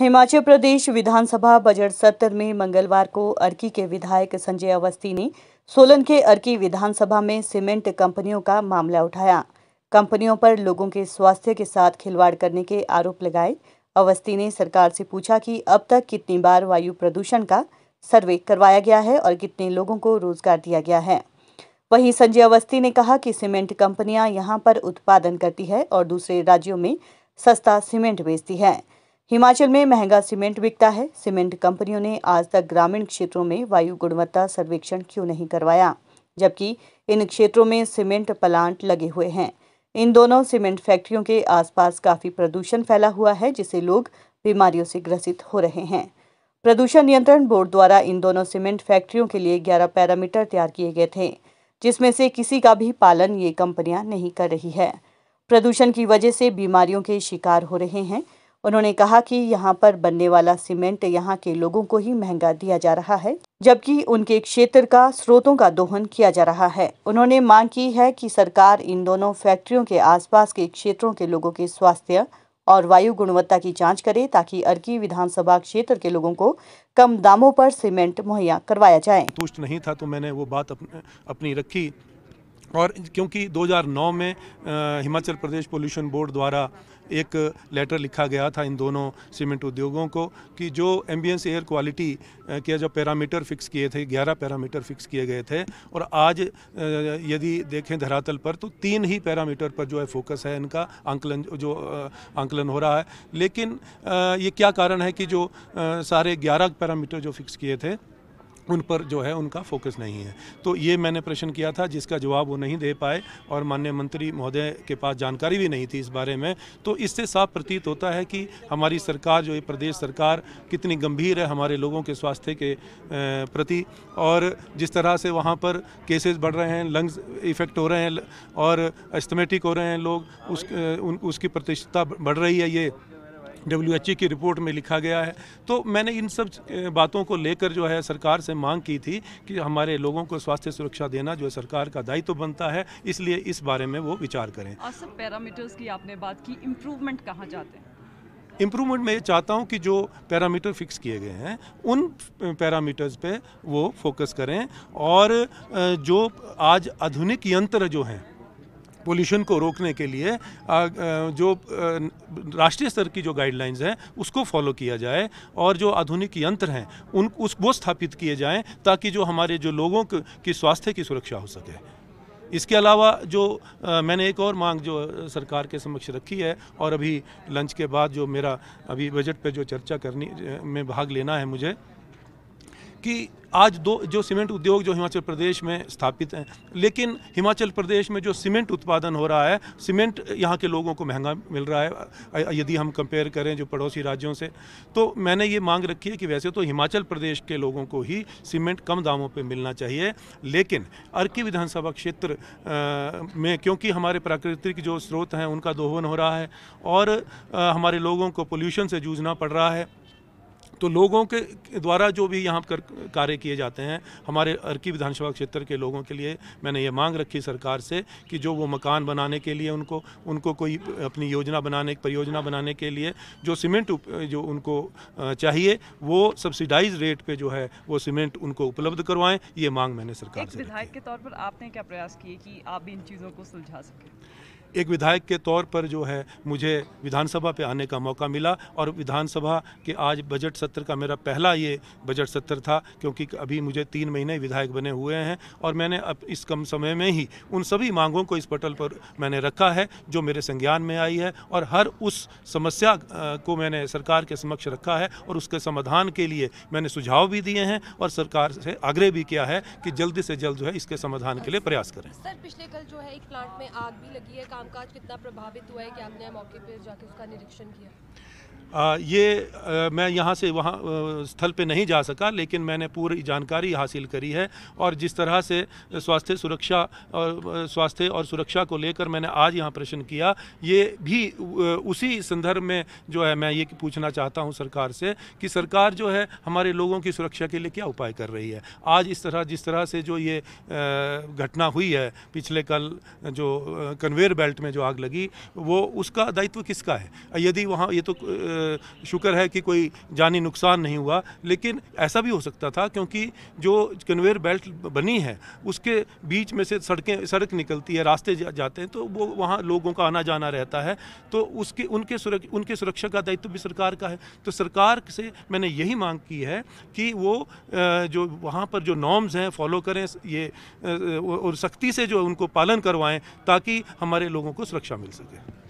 हिमाचल प्रदेश विधानसभा budget सत्र में मंगलवार को अर्की के विधायक संजय अवस्थी ने सोलन के अर्की विधानसभा में सीमेंट कंपनियों का मामला उठाया कंपनियों पर लोगों के स्वास्थ्य के साथ खिलवाड़ करने के आरोप लगाए अवस्थी ने सरकार से पूछा कि अब तक कितनी बार वायु प्रदूषण का सर्वे करवाया गया है और कितने लोगों को रोजगार दिया गया है वहीं संजय अवस्थी ने कहा कि सीमेंट कंपनियां यहां पर उत्पादन करती है और दूसरे राज्यों में सस्ता सीमेंट बेचती है हिमाचल में महंगा सीमेंट बिकता है सीमेंट कंपनियों ने आज तक ग्रामीण क्षेत्रों में वायु गुणवत्ता सर्वेक्षण क्यों नहीं करवाया जबकि इन क्षेत्रों में सीमेंट प्लांट लगे हुए हैं इन दोनों सीमेंट फैक्ट्रियों के आसपास काफी प्रदूषण फैला हुआ है जिसे लोग बीमारियों से ग्रसित हो रहे हैं प्रदूषण नियंत्रण बोर्ड द्वारा इन दोनों सीमेंट फैक्ट्रियों के लिए 11 पैरामीटर तैयार किए गए थे जिसमें से किसी का भी पालन ये कंपनियां नहीं कर रही है प्रदूषण की वजह से बीमारियों के शिकार हो रहे हैं उन्होंने कहा कि यहाँ पर बनने वाला सीमेंट यहाँ के लोगों को ही महंगा दिया जा रहा है जबकि उनके क्षेत्र का स्रोतों का दोहन किया जा रहा है उन्होंने मांग की है कि सरकार इन दोनों फैक्ट्रियों के आसपास के क्षेत्रों के लोगों के स्वास्थ्य और वायु गुणवत्ता की जांच करे ताकि अर्की विधानसभा क्षेत्र के लोगों को कम दामों पर सीमेंट मुहैया करवाया जाए नहीं था तो मैंने वो बात अपने, अपनी रखी और क्योंकि 2009 में हिमाचल प्रदेश पोल्यूशन बोर्ड द्वारा एक लेटर लिखा गया था इन दोनों सीमेंट उद्योगों को कि जो एम्बियंस एयर क्वालिटी के जो पैरामीटर फिक्स किए थे 11 पैरामीटर फिक्स किए गए थे और आज यदि देखें धरातल पर तो तीन ही पैरामीटर पर जो है फोकस है इनका आंकलन जो आंकलन हो रहा है लेकिन ये क्या कारण है कि जो सारे ग्यारह पैरामीटर जो फिक्स किए थे उन पर जो है उनका फोकस नहीं है तो ये मैंने प्रश्न किया था जिसका जवाब वो नहीं दे पाए और माननीय मंत्री महोदय के पास जानकारी भी नहीं थी इस बारे में तो इससे साफ प्रतीत होता है कि हमारी सरकार जो ये प्रदेश सरकार कितनी गंभीर है हमारे लोगों के स्वास्थ्य के प्रति और जिस तरह से वहाँ पर केसेस बढ़ रहे हैं लंग्स इफेक्ट हो रहे हैं और एस्थमेटिक हो रहे हैं लोग उस उसकी प्रतिष्ठता बढ़ रही है ये डब्ल्यू की रिपोर्ट में लिखा गया है तो मैंने इन सब बातों को लेकर जो है सरकार से मांग की थी कि हमारे लोगों को स्वास्थ्य सुरक्षा देना जो है सरकार का दायित्व तो बनता है इसलिए इस बारे में वो विचार करें और सब पैरामीटर्स की आपने बात की इम्प्रूवमेंट कहाँ जाते हैं इम्प्रूवमेंट मैं ये चाहता हूँ कि जो पैरामीटर फिक्स किए गए हैं उन पैरामीटर्स पे वो फोकस करें और जो आज आधुनिक यंत्र जो हैं पोल्यूशन को रोकने के लिए जो राष्ट्रीय स्तर की जो गाइडलाइंस हैं उसको फॉलो किया जाए और जो आधुनिक यंत्र हैं उन उस वो स्थापित किए जाएं ताकि जो हमारे जो लोगों की स्वास्थ्य की सुरक्षा हो सके इसके अलावा जो आ, मैंने एक और मांग जो सरकार के समक्ष रखी है और अभी लंच के बाद जो मेरा अभी बजट पे जो चर्चा करनी में भाग लेना है मुझे कि आज दो जो सीमेंट उद्योग जो हिमाचल प्रदेश में स्थापित हैं लेकिन हिमाचल प्रदेश में जो सीमेंट उत्पादन हो रहा है सीमेंट यहाँ के लोगों को महंगा मिल रहा है यदि हम कंपेयर करें जो पड़ोसी राज्यों से तो मैंने ये मांग रखी है कि वैसे तो हिमाचल प्रदेश के लोगों को ही सीमेंट कम दामों पर मिलना चाहिए लेकिन अर्की विधानसभा क्षेत्र में क्योंकि हमारे प्राकृतिक जो स्रोत हैं उनका दोहन हो रहा है और हमारे लोगों को पोल्यूशन से जूझना पड़ रहा है तो लोगों के द्वारा जो भी यहाँ कर कार्य किए जाते हैं हमारे अर्की विधानसभा क्षेत्र के लोगों के लिए मैंने ये मांग रखी सरकार से कि जो वो मकान बनाने के लिए उनको उनको कोई अपनी योजना बनाने परियोजना बनाने के लिए जो सीमेंट जो उनको चाहिए वो सब्सिडाइज रेट पर जो है वो सीमेंट उनको उपलब्ध करवाएँ ये मांग मैंने सरकार से विधायक के तौर पर आपने क्या प्रयास किए कि आप भी इन चीज़ों को सुलझा सकें एक विधायक के तौर पर जो है मुझे विधानसभा पे आने का मौका मिला और विधानसभा के आज बजट सत्र का मेरा पहला ये बजट सत्र था क्योंकि अभी मुझे तीन महीने विधायक बने हुए हैं और मैंने अब इस कम समय में ही उन सभी मांगों को इस पटल पर मैंने रखा है जो मेरे संज्ञान में आई है और हर उस समस्या को मैंने सरकार के समक्ष रखा है और उसके समाधान के लिए मैंने सुझाव भी दिए हैं और सरकार से आग्रह भी किया है कि जल्द से जल्द जो है इसके समाधान के लिए प्रयास करें सर पिछले कल जो है एक प्लांट में आग भी लगी है कामकाज कितना प्रभावित हुआ है कि आपने मौके पर जाके उसका निरीक्षण किया आ, ये आ, मैं यहाँ से वहाँ स्थल पे नहीं जा सका लेकिन मैंने पूरी जानकारी हासिल करी है और जिस तरह से स्वास्थ्य सुरक्षा और स्वास्थ्य और सुरक्षा को लेकर मैंने आज यहाँ प्रश्न किया ये भी उसी संदर्भ में जो है मैं ये पूछना चाहता हूँ सरकार से कि सरकार जो है हमारे लोगों की सुरक्षा के लिए क्या उपाय कर रही है आज इस तरह जिस तरह से जो ये घटना हुई है पिछले कल जो कन्वेयर बेल्ट में जो आग लगी वो उसका दायित्व किसका है यदि वहाँ ये तो शुक्र है कि कोई जानी नुकसान नहीं हुआ लेकिन ऐसा भी हो सकता था क्योंकि जो कन्वेयर बेल्ट बनी है उसके बीच में से सड़कें सड़क निकलती है रास्ते जा, जाते हैं तो वो वहाँ लोगों का आना जाना रहता है तो उसके उनके सुरक, उनके सुरक्षा का दायित्व तो भी सरकार का है तो सरकार से मैंने यही मांग की है कि वो जो वहाँ पर जो नॉर्म्स हैं फॉलो करें ये और सख्ती से जो उनको पालन करवाएँ ताकि हमारे लोगों को सुरक्षा मिल सके